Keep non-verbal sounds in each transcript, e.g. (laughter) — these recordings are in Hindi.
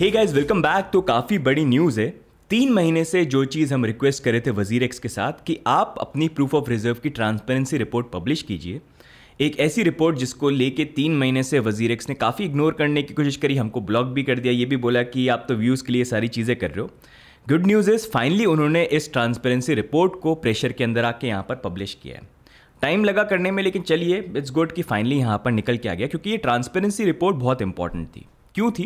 हे गाइस वेलकम बैक तो काफ़ी बड़ी न्यूज़ है तीन महीने से जो चीज़ हम रिक्वेस्ट करे थे वजीर एक्स के साथ कि आप अपनी प्रूफ ऑफ रिजर्व की ट्रांसपेरेंसी रिपोर्ट पब्लिश कीजिए एक ऐसी रिपोर्ट जिसको लेके तीन महीने से वजीर एक्स ने काफ़ी इग्नोर करने की कोशिश करी हमको ब्लॉक भी कर दिया ये भी बोला कि आप तो व्यूज़ के लिए सारी चीज़ें कर रहे हो गुड न्यूज़ इज़ फाइनली उन्होंने इस ट्रांसपेरेंसी रिपोर्ट को प्रेशर के अंदर आके यहाँ पर पब्लिश किया है टाइम लगा करने में लेकिन चलिए इट्स गुड कि फाइनली यहाँ पर निकल के आ गया क्योंकि ये ट्रांसपेरेंसी रिपोर्ट बहुत इंपॉर्टेंट थी क्यों थी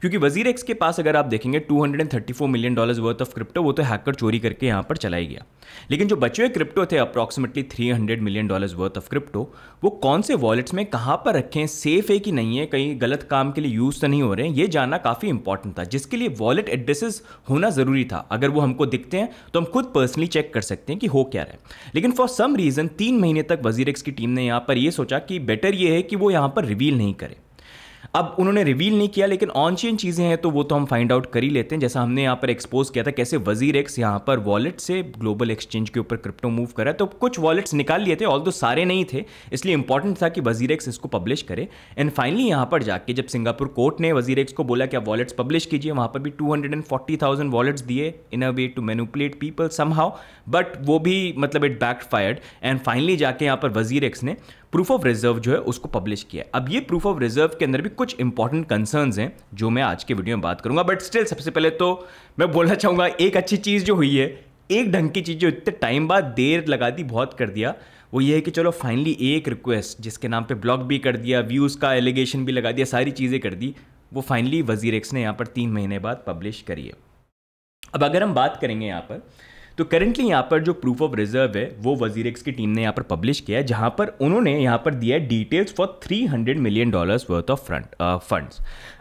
क्योंकि वजीर एक्स के पास अगर आप देखेंगे 234 million dollars worth of crypto वो तो हैकर चोरी करके यहाँ पर चलाई गया लेकिन जो बचे हुए क्रिप्टो थे approximately 300 million dollars worth of crypto वो कौन से वॉलेट्स में कहाँ पर रखें सेफ है कि नहीं है कहीं गलत काम के लिए यूज़ तो नहीं हो रहे हैं ये जानना काफ़ी इंपॉर्टेंट था जिसके लिए वॉलेट एड्रेसेस होना ज़रूरी था अगर वो हमको दिखते हैं तो हम खुद पर्सनली चेक कर सकते हैं कि हो क्या रहा है लेकिन फॉर सम रीज़न तीन महीने तक वजीर एक्स की टीम ने यहाँ पर यह सोचा कि बेटर ये है कि वो यहाँ पर रिवील नहीं करे अब उन्होंने रिवील नहीं किया लेकिन ऑन चेन चीज़ें हैं तो वो तो हम फाइंड आउट कर ही लेते हैं जैसा हमने यहाँ पर एक्सपोज किया था कैसे वजीर एक्स यहाँ पर वॉलेट से ग्लोबल एक्सचेंज के ऊपर क्रिप्टो मूव करा तो कुछ वॉलेट्स निकाल लिए थे ऑल दो सारे नहीं थे इसलिए इंपॉर्टेंट था कि वजीर एक्स इसको पब्लिश करे एंड फाइनली यहाँ पर जाके जब सिंगापुर कोर्ट ने वजीर एक्स को बोला कि आप वॉलेट्स पब्लिश कीजिए वहाँ पर भी two hundred and forty thousand wallets दिए in a way to manipulate people somehow but वो भी मतलब it backfired and finally जाके यहाँ पर वजीर एक्स ने प्रूफ ऑफ रिजर्व जो है उसको पब्लिश किया अब ये प्रूफ ऑफ रिजर्व के अंदर भी कुछ इंपॉर्टेंट कंसर्न्स हैं जो मैं आज के वीडियो में बात करूंगा बट स्टिल सबसे पहले तो मैं बोलना चाहूंगा एक अच्छी चीज़ जो हुई है एक ढंग की चीज़ जो इतने टाइम बाद देर लगा दी बहुत कर दिया वो ये है कि चलो फाइनली एक रिक्वेस्ट जिसके नाम पे ब्लॉक भी कर दिया व्यूज़ का एलिगेशन भी लगा दिया सारी चीज़ें कर दी वो फाइनली वजीर एक्स ने यहाँ पर तीन महीने बाद पब्लिश करी है अब अगर हम बात करेंगे यहाँ पर तो करेंटली यहाँ पर जो प्रूफ ऑफ रिजर्व है वो वजीर की टीम ने यहाँ पर पब्लिश किया है जहाँ पर उन्होंने यहाँ पर दिया है details for 300 million dollars worth of front funds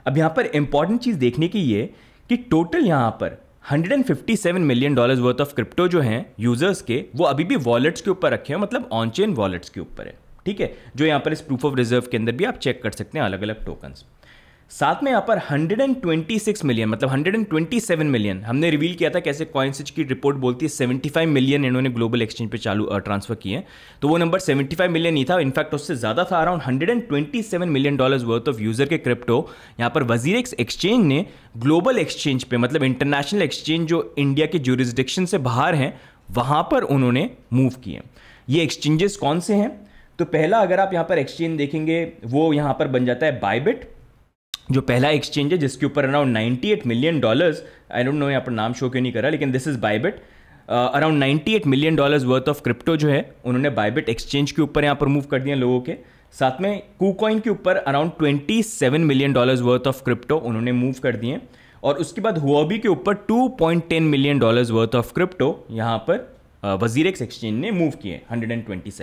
अब यहाँ पर इंपॉर्टेंट चीज़ देखने की ये कि टोटल यहाँ पर 157 million dollars worth of crypto जो हैं यूजर्स के वो अभी भी वॉलेट्स के ऊपर रखे हैं मतलब ऑनचेन वॉलेट्स के ऊपर है ठीक है जो यहाँ पर इस प्रूफ ऑफ रिजर्व के अंदर भी आप चेक कर सकते हैं अलग अलग टोकन्स साथ में यहाँ पर 126 मिलियन मतलब 127 मिलियन हमने रिवील किया था कैसे कॉइन की रिपोर्ट बोलती है 75 मिलियन इन्होंने ग्लोबल एक्सचेंज पे चालू ट्रांसफर किए तो वो नंबर 75 मिलियन नहीं था इनफैक्ट उससे ज़्यादा था around 127 million dollars worth of user के क्रिप्टो यहाँ पर वजीर एक्सचेंज ने ग्लोबल एक्सचेंज पे मतलब इंटरनेशनल एक्सचेंज जो इंडिया के जोरिस्डिक्शन से बाहर हैं वहाँ पर उन्होंने मूव किए ये एक्सचेंजेस कौन से हैं तो पहला अगर आप यहाँ पर एक्सचेंज देखेंगे वो यहाँ पर बन जाता है बाईबिट जो पहला एक्सचेंज है जिसके ऊपर around 98 million dollars I don't know यहाँ पर नाम शो क्यों नहीं करा लेकिन this is Bybit around 98 million dollars worth of crypto जो है उन्होंने बाइबिट एक्सचेंज के ऊपर यहाँ पर मूव कर दिया लोगों के साथ में कूकॉइन के ऊपर around 27 million dollars worth of crypto उन्होंने मूव कर दिए और उसके बाद हुआबी के ऊपर 2.10 million dollars worth of crypto यहाँ पर वजीरेक्स uh, एक्सचेंज ने मूव किए 127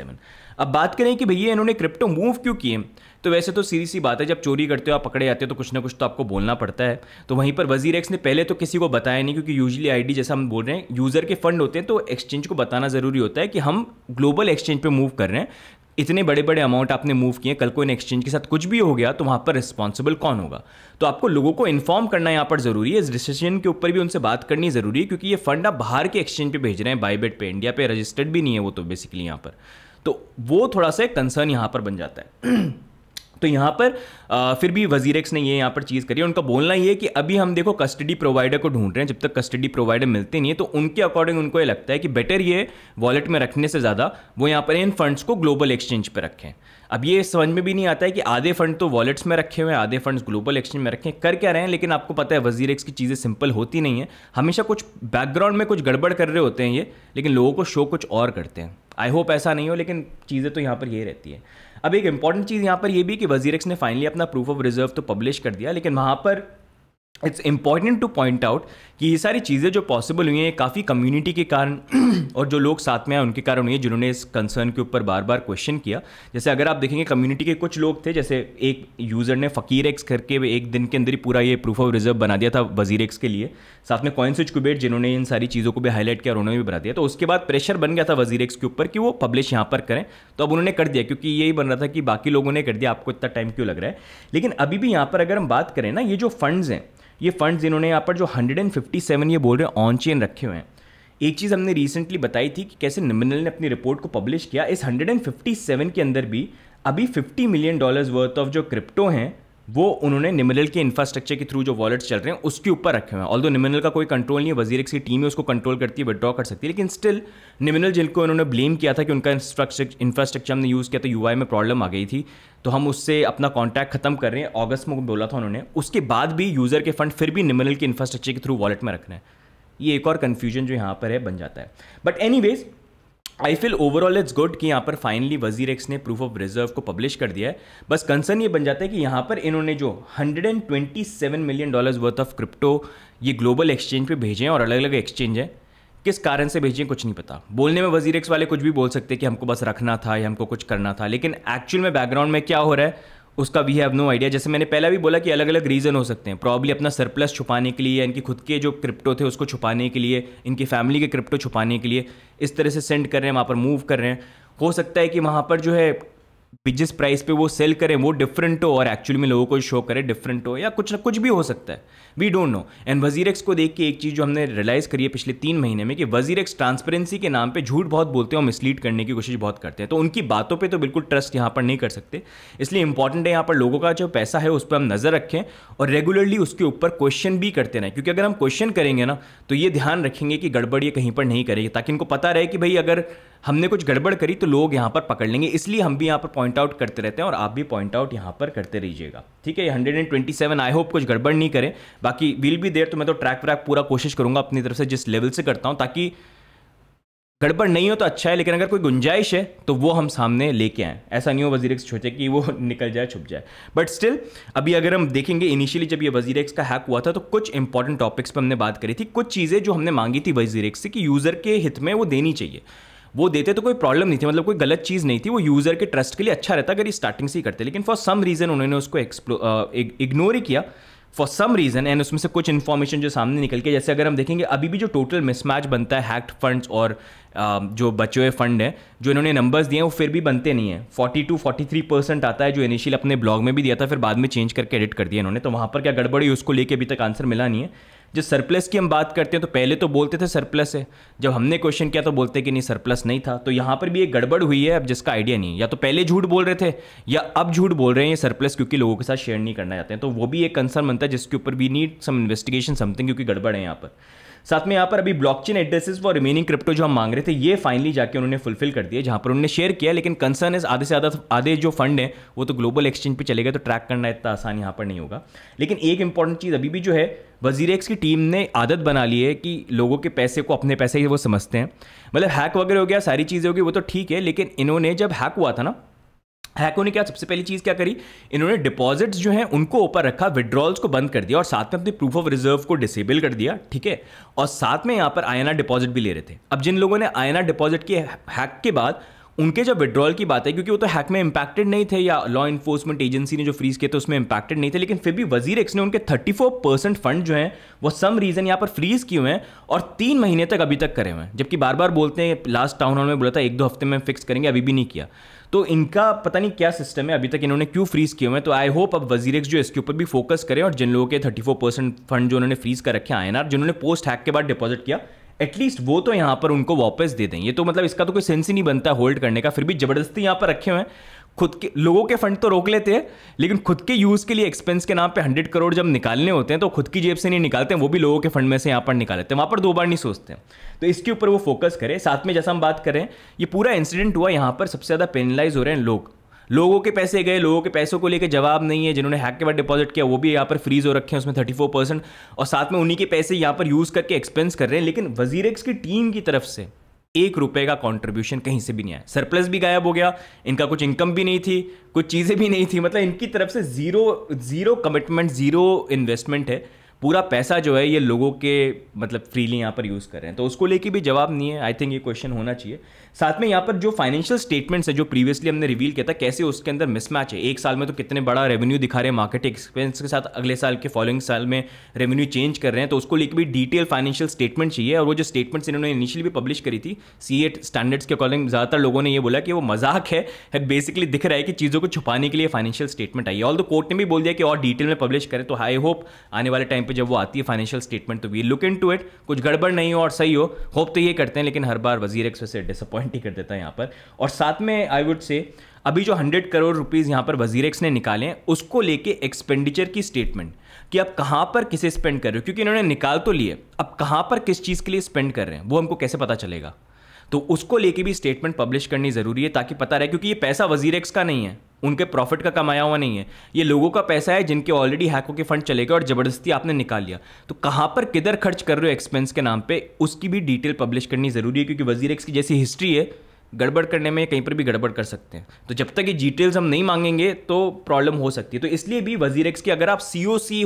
अब बात करें कि भैया इन्होंने क्रिप्टो मूव क्यों किए तो वैसे तो सीधी सी बात है जब चोरी करते हो आप पकड़े जाते हो तो कुछ ना कुछ तो आपको बोलना पड़ता है तो वहीं पर वजीर एक्स ने पहले तो किसी को बताया नहीं क्योंकि यूजली आईडी जैसा हम बोल रहे हैं यूज़र के फंड होते हैं तो एक्सचेंज को बताना ज़रूरी होता है कि हम ग्लोबल एक्सचेंज पर मूव कर रहे हैं इतने बड़े बड़े अमाउंट आपने मूव किए कल को इन एक्सचेंज के साथ कुछ भी हो गया तो वहाँ पर रिस्पॉन्सिबल कौन होगा तो आपको लोगों को इन्फॉर्म करना यहाँ पर जरूरी है इस डिसीजन के ऊपर भी उनसे बात करनी जरूरी है क्योंकि ये फंड आप बाहर के एक्सचेंज पे भेज रहे हैं बाईबेट पे इंडिया पे रजिस्टर्ड भी नहीं है वो तो बेसिकली यहाँ पर तो वो थोड़ा सा कंसर्न यहाँ पर बन जाता है तो यहाँ पर आ, फिर भी वजीर एक्स ने ये यहाँ पर चीज़ करी है उनका बोलना ये है कि अभी हम देखो कस्टडी प्रोवाइडर को ढूंढ रहे हैं जब तक कस्टडी प्रोवाइडर मिलते नहीं है तो उनके अकॉर्डिंग उनको ये लगता है कि बेटर ये वॉलेट में रखने से ज़्यादा वो यहाँ पर इन फंड्स को ग्लोबल एक्सचेंज पर रखें अब ये समझ में भी नहीं आता है कि आधे फंड तो वॉलेट्स में रखे हुए हैं आधे फंड्स ग्लोबल एक्सचेंज में रखें कर क्या रहे हैं लेकिन आपको पता है वजीर एक्स की चीज़ें सिंपल होती नहीं है हमेशा कुछ बैकग्राउंड में कुछ गड़बड़ कर रहे होते हैं ये लेकिन लोगों को शो कुछ और करते हैं आई होप ऐसा नहीं हो लेकिन चीज़ें तो यहाँ पर ये रहती है अब एक इंपॉर्टेंट चीज़ यहाँ पर यह भी कि वजीरक्स ने फाइनली अपना प्रूफ ऑफ रिजर्व तो पब्लिश कर दिया लेकिन वहाँ पर it's important to point out कि ये सारी चीज़ें जो पॉसिबल हुई हैं काफ़ी कम्युनिटी के कारण (clears throat) और जो लोग साथ में आए उनके कारण हुई है जिन्होंने इस कंसर्न के ऊपर बार बार क्वेश्चन किया जैसे अगर आप देखेंगे कम्युनिटी के कुछ लोग थे जैसे एक यूज़र ने फ़कीर एक्स करके एक दिन के अंदर ही पूरा ये प्रूफ ऑफ रिजर्व बना दिया था वजीर एक्स के लिए साथ में कॉइन स्विच कुबेट जिन्होंने इन सारी चीज़ों को भी हाईलाइट किया और उन्होंने भी बना दिया तो उसके बाद प्रेशर बन गया था वजीर एक्स के ऊपर कि वो पब्लिश यहाँ पर करें तो अब उन्होंने कर दिया क्योंकि यही बन रहा था कि बाकी लोगों ने कर दिया आपको इतना टाइम क्यों लग रहा है लेकिन अभी भी यहाँ पर अगर हम बात करें ना ये जो फंड्स हैं ये फंड्स इन्होंने यहाँ पर जो 157 ये बोल रहे हैं ऑन चेन रखे हुए हैं एक चीज़ हमने रिसेंटली बताई थी कि कैसे निमिनल ने अपनी रिपोर्ट को पब्लिश किया इस 157 के अंदर भी अभी 50 मिलियन डॉलर्स वर्थ ऑफ जो क्रिप्टो हैं वो उन्होंने निमिनल के इंफ्रास्ट्रक्चर के थ्रू जो वॉलेट्स चल रहे हैं उसके ऊपर रखे हुए हैं ऑल्दो निमिनल का कोई कंट्रोल नहीं है वजीर की टीम है उसको कंट्रोल करती है विड्रॉ कर सकती है लेकिन स्टिल निमिनल जिनको उन्होंने ब्लेम किया था कि उनका इंफ्रास्ट्रक्चर हमने यूज़ किया तो यू में प्रॉब्लम आ गई थी तो हम उससे अपना कॉन्टैक्ट खत्म कर रहे हैं अगस्त में बोला था उन्होंने उसके बाद भी यूज़र के फंड फिर भी निमिनल के इंफ्रास्ट्रक्चर के थ्रू वॉलेट में रखना है ये एक और कन्फ्यूजन जो यहाँ पर है बन जाता है but any I feel overall it's good कि यहाँ पर फाइनली वजीर एक्स ने प्रूफ ऑफ रिजर्व को पब्लिश कर दिया है बस कंसर्न ये बन जाता है कि यहाँ पर इन्होंने जो 127 million dollars worth of crypto ये ग्लोबल एक्सचेंज पे भेजे हैं और अलग अलग एक्सचेंज है किस कारण से भेजें कुछ नहीं पता बोलने में वजीर एक्स वाले कुछ भी बोल सकते कि हमको बस रखना था या हमको कुछ करना था लेकिन एक्चुअल में बैकग्राउंड में क्या हो रहा है उसका वी हैव नो आइडिया जैसे मैंने पहला भी बोला कि अलग अलग रीज़न हो सकते हैं प्रॉब्ली अपना सरप्लस छुपाने के लिए इनकी खुद के जो क्रिप्टो थे उसको छुपाने के लिए इनकी फैमिली के क्रिप्टो छुपाने के लिए इस तरह से सेंड कर रहे हैं वहाँ पर मूव कर रहे हैं हो सकता है कि वहाँ पर जो है जिस प्राइस पे वो सेल करें वो डिफरेंट हो और एक्चुअली में लोगों को शो करे डिफरेंट हो या कुछ ना कुछ भी हो सकता है we don't know and WazirX को देख के एक चीज़ जो हमने रियलाइज़ करी है पिछले तीन महीने में कि वजीर एक्स ट्रांसपेरेंसी के नाम पे झूठ बहुत बोलते हैं और मिसलीड करने की कोशिश बहुत करते हैं तो उनकी बातों पर तो बिल्कुल ट्रस्ट यहाँ पर नहीं कर सकते इसलिए इंपॉर्टेंट है यहाँ पर लोगों का जो पैसा है उस पर हम नज़र रखें और रेगुलरली उसके ऊपर क्वेश्चन भी करते रहें क्योंकि अगर हम क्वेश्चन करेंगे ना तो ये ध्यान रखेंगे कि गड़बड़ ये कहीं पर नहीं करेगी ताकि इनको पता रहे कि भाई अगर हमने कुछ गड़बड़ करी तो लोग यहाँ पर पकड़ लेंगे इसलिए हम भी यहाँ पर पॉइंट आउट करते रहते हैं और आप भी पॉइंट आउट यहाँ पर करते रहिएगा ठीक है hundred and twenty seven I hope कुछ गड़बड़ नहीं करें बाकी विल भी देर तो मैं तो ट्रैक व्रैक पूरा कोशिश करूँगा अपनी तरफ से जिस लेवल से करता हूँ ताकि गड़बड़ नहीं हो तो अच्छा है लेकिन अगर कोई गुंजाइश है तो वो हम सामने लेके आएँ ऐसा नहीं हो वजीर एक्स सोचे कि वो (laughs) निकल जाए छुप जाए बट स्टिल अभी अगर हम देखेंगे इनिशियली जब ये वजीर एक्स का हैक हुआ था तो कुछ इंपॉर्टेंट टॉपिक्स पर हमने बात करी थी कुछ चीज़ें जो हमने मांगी थी वजीर एक्स से कि यूज़र के हित में वो देनी चाहिए वो देते तो कोई प्रॉब्लम नहीं थी मतलब कोई गलत चीज़ नहीं थी वो यूज़र के ट्रस्ट के लिए अच्छा रहता अगर ये स्टार्टिंग से ही करते लेकिन फॉर सम रीज़न उन्होंने उसको इग्नोर ही किया फॉर सम रीज़न एंड उसमें से कुछ इन्फॉर्मेशन जो सामने निकल के जैसे अगर हम देखेंगे अभी भी जो टोटल मिसमैच बनता है हैक्ड फंड्स और जो बचे हुए फंड हैं जो इन्होंने नंबर्स दिए हैं वो फिर भी बनते नहीं हैं 42 43 परसेंट आता है जो इनिशियल अपने ब्लॉग में भी दिया था फिर बाद में चेंज करके एडिट कर दिया इन्होंने तो वहाँ पर क्या गड़बड़ी उसको लेके अभी तक आंसर मिला नहीं है जो सरप्लस की हम बात करते हैं तो पहले तो बोलते थे सरप्लस है जब हमने क्वेश्चन किया तो बोलते कि नहीं सरप्लस नहीं था तो यहाँ पर भी एक गड़बड़ हुई है अब जिसका आइडिया नहीं या तो पहले झूठ बोल रहे थे या अब झूठ बोल रहे हैं ये सरप्लस क्योंकि लोगों के साथ शेयर नहीं करना चाहते हैं तो वो भी एक कंसर्न बनता है जिसके ऊपर भी नीड सम इन्वेस्टिगेशन समथिंग क्योंकि गड़बड़ है यहाँ पर साथ में यहाँ पर अभी blockchain addresses for remaining crypto जो हम मांग रहे थे ये फाइनली जाके उन्होंने फुलफिल कर दिया जहाँ पर उन्होंने शेयर किया लेकिन कंसर्न इस आधे से आधा आधे जो फंड है वो तो ग्लोबल एक्सचेंज पर चले गए तो ट्रैक करना इतना आसान यहाँ पर नहीं होगा लेकिन एक इंपॉर्टेंट चीज़ अभी भी जो है वजीर एक्स की टीम ने आदत बना ली है कि लोगों के पैसे को अपने पैसे ही वो समझते हैं मतलब हैक वगैरह हो गया सारी चीज़ें होगी वो तो ठीक है लेकिन इन्होंने जब हैक हुआ था ना हैकों ने क्या सबसे पहली चीज़ क्या करी इन्होंने डिपॉजिट्स जो हैं उनको ऊपर रखा विड्रॉल्स को बंद कर दिया और साथ में अपने प्रूफ ऑफ रिजर्व को डिसेबल कर दिया ठीक है और साथ में यहां पर आयना डिपॉजिट भी ले रहे थे अब जिन लोगों ने आयना डिपॉजिट के हैक के बाद उनके जब विड्रॉल की बात है क्योंकि वो तो हैक में इंपैक्टेड नहीं थे या लॉ इन्फोर्समेंट एजेंसी ने जो फ्रीज किए थे उसमें इंपैक्टेड नहीं थे लेकिन फिर भी वजीर एक्स ने उनके 34 परसेंट फंड जो हैं वो सम रीज़न यहाँ पर फ्रीज किए हुए हैं और तीन महीने तक अभी तक करे हुए हैं जबकि बार बार बोलते हैं लास्ट टाउन हॉल में बोला था एक दो हफ्ते में फिक्स करेंगे अभी भी नहीं किया तो इनका पता नहीं क्या सिस्टम है अभी तक इन्होंने क्यों फ्रीज किए हुए हैं तो आई होप अब वजीरेक्स जो इसके ऊपर भी फोकस करें और जिन लोगों के थर्टी फोर परसेंट फंड जो उन्होंने फ्रीज कर रखे आर जिन्होंने पोस्ट हैक के बाद डिपॉजिट किया एटलीस्ट वो तो यहाँ पर उनको वापस दे दें ये तो मतलब इसका तो कोई सेंस ही नहीं बनता होल्ड करने का फिर भी जबरदस्ती यहाँ पर रखे हुए हैं खुद के लोगों के फंड तो रोक लेते हैं लेकिन खुद के यूज़ के लिए एक्सपेंस के नाम पे हंड्रेड करोड़ जब निकालने होते हैं तो खुद की जेब से नहीं निकालते हैं वो भी लोगों के फंड में से यहाँ पर निकाल लेते हैं वहाँ पर दो बार नहीं सोचते हैं तो इसके ऊपर वो फोकस करें साथ में जैसा हम बात करें ये पूरा इंसिडेंट हुआ यहाँ पर सबसे ज़्यादा पेनलाइज हो रहे हैं लोग लोगों के पैसे गए लोगों के पैसों को लेकर जवाब नहीं है जिन्होंने हैक के बाद डिपॉजिट किया वो भी यहाँ पर फ्रीज हो रखे हैं उसमें थर्टी फोर परसेंट और साथ में उन्हीं के पैसे यहाँ पर यूज़ करके एक्सपेंस कर रहे हैं लेकिन वजीरेक्स की टीम की तरफ से एक रुपए का कॉन्ट्रीब्यूशन कहीं से भी नहीं आया सरप्लस भी गायब हो गया इनका कुछ इनकम भी नहीं थी कुछ चीज़ें भी नहीं थी मतलब इनकी तरफ से zero zero commitment zero investment है पूरा पैसा जो है ये लोगों के मतलब फ्रीली यहाँ पर यूज़ कर रहे हैं तो उसको लेके भी जवाब नहीं है आई थिंक ये क्वेश्चन होना चाहिए साथ में यहाँ पर जो फाइनेंशियल स्टेटमेंट्स है जो प्रीवियसली हमने रिवील किया था कैसे उसके अंदर मिसमैच है एक साल में तो कितने बड़ा रेवेन्यू दिखा रहे हैं मार्केट एक्सपेंस के साथ अगले साल के फॉलोइंग साल में रेवेन्यू चेंज कर रहे हैं तो उसको लेकर भी डिटेल फाइनेंशियल स्टेटमेंट चाहिए और वो जो स्टेटमेंट्स इन्होंने इनिशियली भी पब्लिश करी थी सी एट स्टैंडर्ड्स के अकॉर्डिंग ज़्यादातर लोगों ने यह बोला कि वो मजाक है बेसिकली दिख रहा है कि चीज़ों को छुपाने के लिए फाइनेंशियल स्टेटमेंट आई है ऑल द कोर्ट ने भी बोल दिया कि और डिटेल में पब्लिश करें तो आई होप आने वाले टाइम पर जब वो आती है फाइनेंशियल स्टेटमेंट तो we look into it कुछ गड़बड़ नहीं हो और सही हो होप तो ये करते हैं लेकिन हर बार वजीर एक्सप्रेस से डिसअपॉइंट ट्वेंटी कर देता है यहाँ पर और साथ में आई वुड से अभी जो हंड्रेड करोड़ रुपीज़ यहाँ पर वजीर ने निकाले हैं उसको लेके एक्सपेंडिचर की स्टेटमेंट कि आप कहाँ पर किसे स्पेंड कर रहे हो क्योंकि इन्होंने निकाल तो लिए अब कहाँ पर किस चीज़ के लिए स्पेंड कर रहे हैं वो हमको कैसे पता चलेगा तो उसको लेके भी स्टेटमेंट पब्लिश करनी ज़रूरी है ताकि पता रहे क्योंकि ये पैसा वजीर का नहीं है उनके प्रॉफिट का कमाया हुआ नहीं है ये लोगों का पैसा है जिनके ऑलरेडी हैको के फंड चले गए और ज़बरदस्ती आपने निकाल लिया तो कहाँ पर किधर खर्च कर रहे हो एक्सपेंस के नाम पे उसकी भी डिटेल पब्लिश करनी ज़रूरी है क्योंकि वजीर एक्स की जैसी हिस्ट्री है गड़बड़ करने में कहीं पर भी गड़बड़ कर सकते हैं तो जब तक ये डिटेल्स हम नहीं मांगेंगे तो प्रॉब्लम हो सकती है तो इसलिए भी वजीर एक्स की अगर आप सी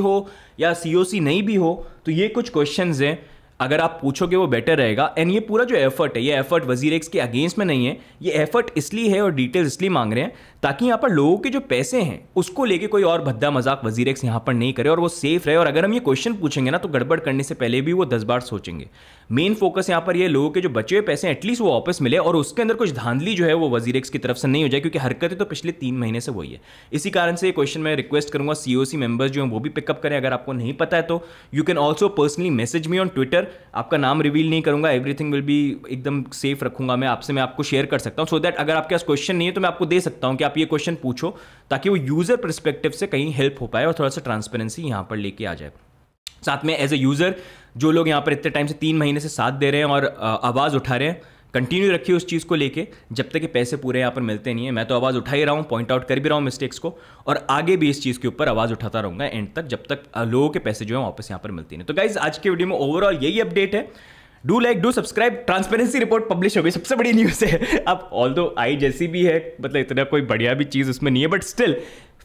हो या सी नहीं भी हो तो ये कुछ क्वेश्चन हैं अगर आप पूछोगे वो बेटर रहेगा एंड ये पूरा जो एफर्ट है ये एफर्ट वजीर एक्स के अगेंस्ट में नहीं है ये एफर्ट इसलिए है और डिटेल इसलिए मांग रहे हैं ताकि यहाँ पर लोगों के जो पैसे हैं उसको लेके कोई और भद्दा मजाक वजीर एक्स यहाँ पर नहीं करे और वो सेफ रहे और अगर हम ये क्वेश्चन पूछेंगे ना तो गड़बड़ करने से पहले भी वो दस बार सोचेंगे मेन फोकस यहाँ पर ये लोगों के जो बचे हुए पैसे एटलीस्ट वो वापस मिले और उसके अंदर कुछ धांधली जो है वो एक्स की तरफ से नहीं हो जाए क्योंकि हरकतें तो पिछले तीन महीने से वही है इसी कारण से ये क्वेश्चन मैं रिक्वेस्ट करूंगा सीओसी मेंबर्स जो हैं वो भी पिकअप करें अगर आपको नहीं पता है तो you can also personally message me on Twitter आपका नाम रिवील नहीं करूंगा एवरीथिंग विल बी एकदम सेफ रखूंगा मैं आपसे मैं आपको शेयर कर सकता हूँ सो दैट अगर आपके पास क्वेश्चन नहीं है तो मैं आपको दे सकता हूँ कि आप ये क्वेश्चन पूछो ताकि वो यूजर परस्पेक्टिव से कहीं हेल्प हो पाए और थोड़ा सा ट्रांसपेरेंसी यहाँ पर लेके आ जाए साथ में एज ए यूज़र जो लोग यहाँ पर इतने टाइम से तीन महीने से साथ दे रहे हैं और आवाज़ उठा रहे हैं कंटिन्यू रखिए उस चीज़ को लेके जब तक कि पैसे पूरे यहाँ पर मिलते नहीं है मैं तो आवाज़ उठा ही रहा हूँ पॉइंट आउट कर भी रहा हूँ मिस्टेक्स को और आगे भी इस चीज़ के ऊपर आवाज़ उठाता रहूँगा एंड तक जब तक लोगों के पैसे जो है वापस यहाँ पर मिलते नहीं तो गाइज आज के वीडियो में ओवरऑल यही अपडेट है do like do subscribe transparency report publish हो गई सबसे बड़ी न्यूज़ है (laughs) अब ऑल दो आई जैसी भी है मतलब इतना कोई बढ़िया भी चीज़ उसमें नहीं है बट स्टिल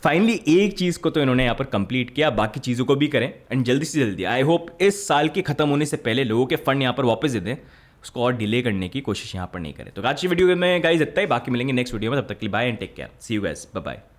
फाइनली एक चीज़ को तो इन्होंने यहाँ पर कंप्लीट किया बाकी चीज़ों को भी करें एंड जल्दी से जल्दी आई होप इस साल के खत्म होने से पहले लोगों के फंड यहाँ पर वापस दे दें उसको और डिले करने की कोशिश यहाँ पर नहीं करें तो आज की वीडियो में गाइज इतना ही बाकी मिलेंगे नेक्स्ट वीडियो में तब तक के लिए bye and take care see you guys bye